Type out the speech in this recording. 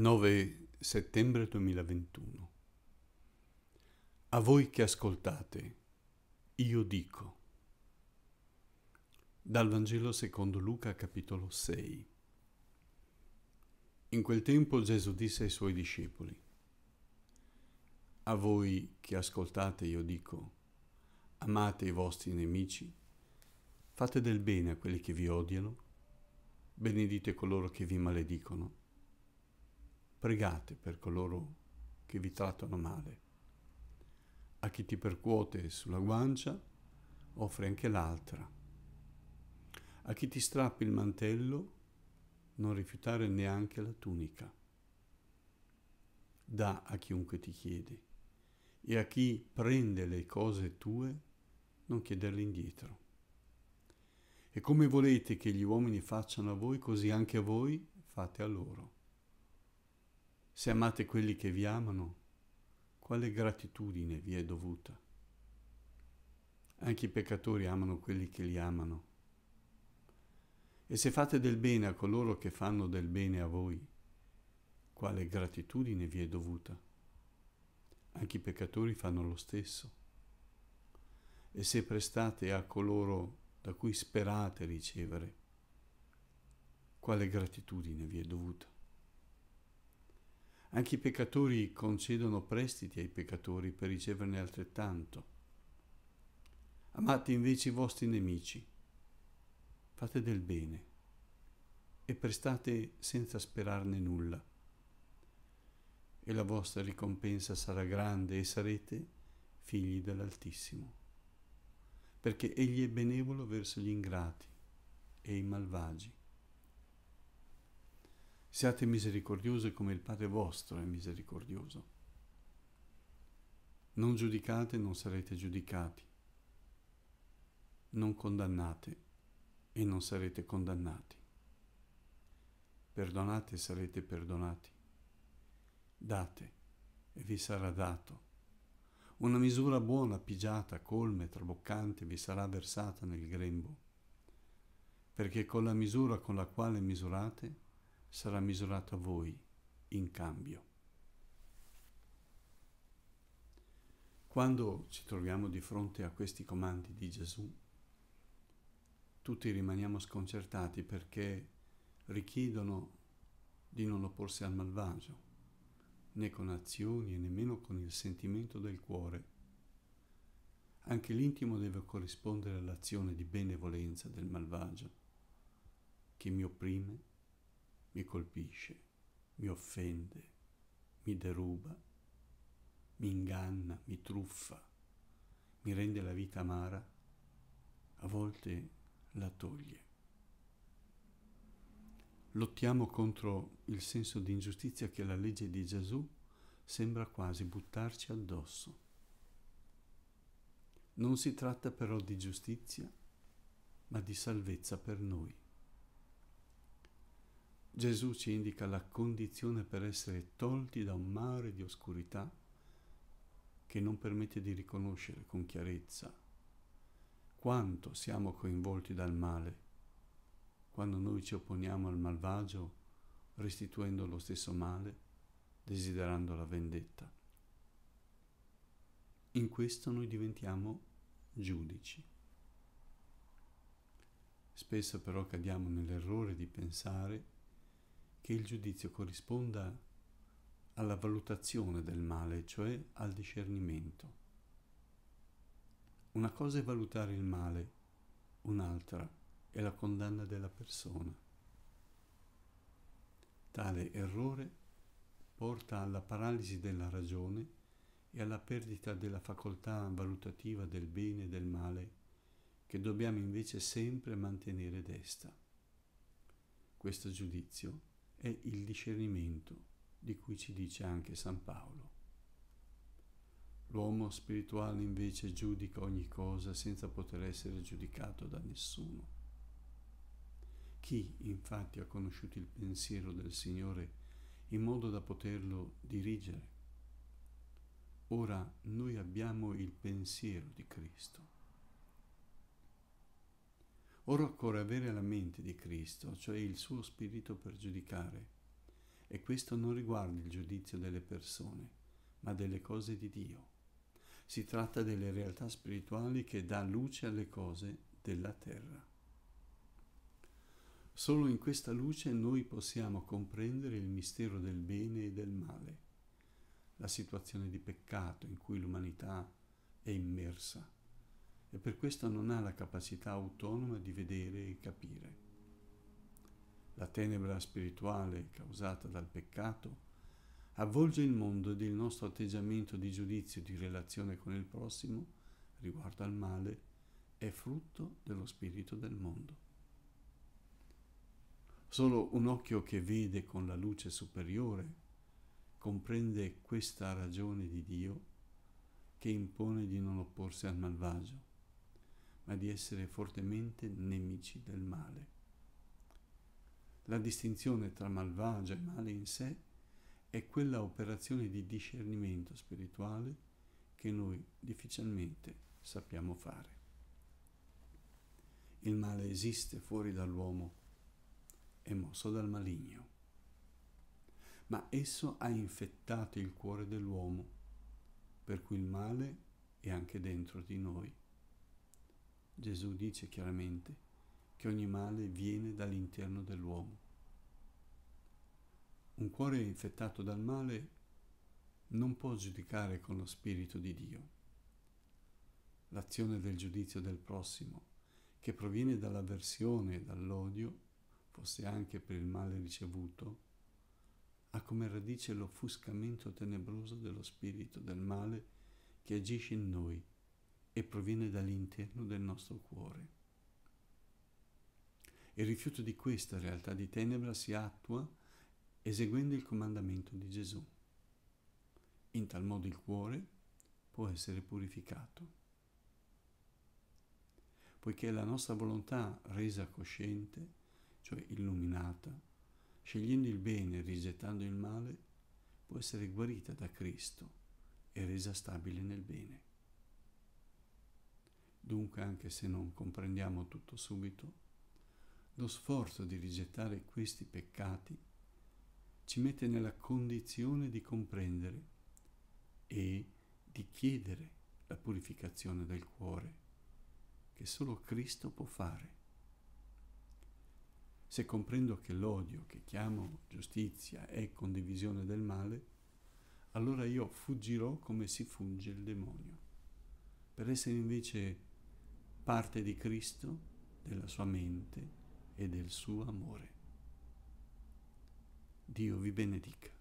9 settembre 2021 A voi che ascoltate, io dico. Dal Vangelo secondo Luca capitolo 6 In quel tempo Gesù disse ai suoi discepoli, A voi che ascoltate, io dico, amate i vostri nemici, fate del bene a quelli che vi odiano, benedite coloro che vi maledicono Pregate per coloro che vi trattano male. A chi ti percuote sulla guancia, offri anche l'altra. A chi ti strappi il mantello, non rifiutare neanche la tunica. Da a chiunque ti chiede e a chi prende le cose tue, non chiederle indietro. E come volete che gli uomini facciano a voi, così anche a voi fate a loro. Se amate quelli che vi amano, quale gratitudine vi è dovuta? Anche i peccatori amano quelli che li amano. E se fate del bene a coloro che fanno del bene a voi, quale gratitudine vi è dovuta? Anche i peccatori fanno lo stesso. E se prestate a coloro da cui sperate ricevere, quale gratitudine vi è dovuta? Anche i peccatori concedono prestiti ai peccatori per riceverne altrettanto. Amate invece i vostri nemici, fate del bene e prestate senza sperarne nulla. E la vostra ricompensa sarà grande e sarete figli dell'Altissimo, perché Egli è benevolo verso gli ingrati e i malvagi. Siate misericordiosi come il Padre vostro è misericordioso. Non giudicate, non sarete giudicati. Non condannate e non sarete condannati. Perdonate e sarete perdonati. Date e vi sarà dato. Una misura buona, pigiata, colma e traboccante vi sarà versata nel grembo, perché con la misura con la quale misurate, sarà misurato a voi in cambio. Quando ci troviamo di fronte a questi comandi di Gesù, tutti rimaniamo sconcertati perché richiedono di non opporsi al malvagio, né con azioni e nemmeno con il sentimento del cuore. Anche l'intimo deve corrispondere all'azione di benevolenza del malvagio. che mi opprime mi colpisce, mi offende, mi deruba, mi inganna, mi truffa, mi rende la vita amara, a volte la toglie. Lottiamo contro il senso di ingiustizia che la legge di Gesù sembra quasi buttarci addosso. Non si tratta però di giustizia, ma di salvezza per noi. Gesù ci indica la condizione per essere tolti da un mare di oscurità che non permette di riconoscere con chiarezza quanto siamo coinvolti dal male quando noi ci opponiamo al malvagio restituendo lo stesso male, desiderando la vendetta. In questo noi diventiamo giudici. Spesso però cadiamo nell'errore di pensare che il giudizio corrisponda alla valutazione del male, cioè al discernimento. Una cosa è valutare il male, un'altra è la condanna della persona. Tale errore porta alla paralisi della ragione e alla perdita della facoltà valutativa del bene e del male che dobbiamo invece sempre mantenere desta. Questo giudizio è il discernimento di cui ci dice anche San Paolo. L'uomo spirituale invece giudica ogni cosa senza poter essere giudicato da nessuno. Chi infatti ha conosciuto il pensiero del Signore in modo da poterlo dirigere? Ora noi abbiamo il pensiero di Cristo. Ora occorre avere la mente di Cristo, cioè il suo spirito per giudicare. E questo non riguarda il giudizio delle persone, ma delle cose di Dio. Si tratta delle realtà spirituali che dà luce alle cose della terra. Solo in questa luce noi possiamo comprendere il mistero del bene e del male, la situazione di peccato in cui l'umanità è immersa e per questo non ha la capacità autonoma di vedere e capire. La tenebra spirituale causata dal peccato avvolge il mondo ed il nostro atteggiamento di giudizio e di relazione con il prossimo riguardo al male è frutto dello spirito del mondo. Solo un occhio che vede con la luce superiore comprende questa ragione di Dio che impone di non opporsi al malvagio ma di essere fortemente nemici del male. La distinzione tra malvagio e male in sé è quella operazione di discernimento spirituale che noi difficilmente sappiamo fare. Il male esiste fuori dall'uomo, è mosso dal maligno, ma esso ha infettato il cuore dell'uomo, per cui il male è anche dentro di noi. Gesù dice chiaramente che ogni male viene dall'interno dell'uomo. Un cuore infettato dal male non può giudicare con lo Spirito di Dio. L'azione del giudizio del prossimo, che proviene dall'avversione e dall'odio, fosse anche per il male ricevuto, ha come radice l'offuscamento tenebroso dello spirito del male che agisce in noi e proviene dall'interno del nostro cuore. Il rifiuto di questa realtà di tenebra si attua eseguendo il comandamento di Gesù. In tal modo il cuore può essere purificato. Poiché la nostra volontà resa cosciente, cioè illuminata, scegliendo il bene e rigettando il male, può essere guarita da Cristo e resa stabile nel bene. Dunque, anche se non comprendiamo tutto subito, lo sforzo di rigettare questi peccati ci mette nella condizione di comprendere e di chiedere la purificazione del cuore che solo Cristo può fare. Se comprendo che l'odio che chiamo giustizia è condivisione del male, allora io fuggirò come si funge il demonio, per essere invece parte di Cristo, della sua mente e del suo amore. Dio vi benedica.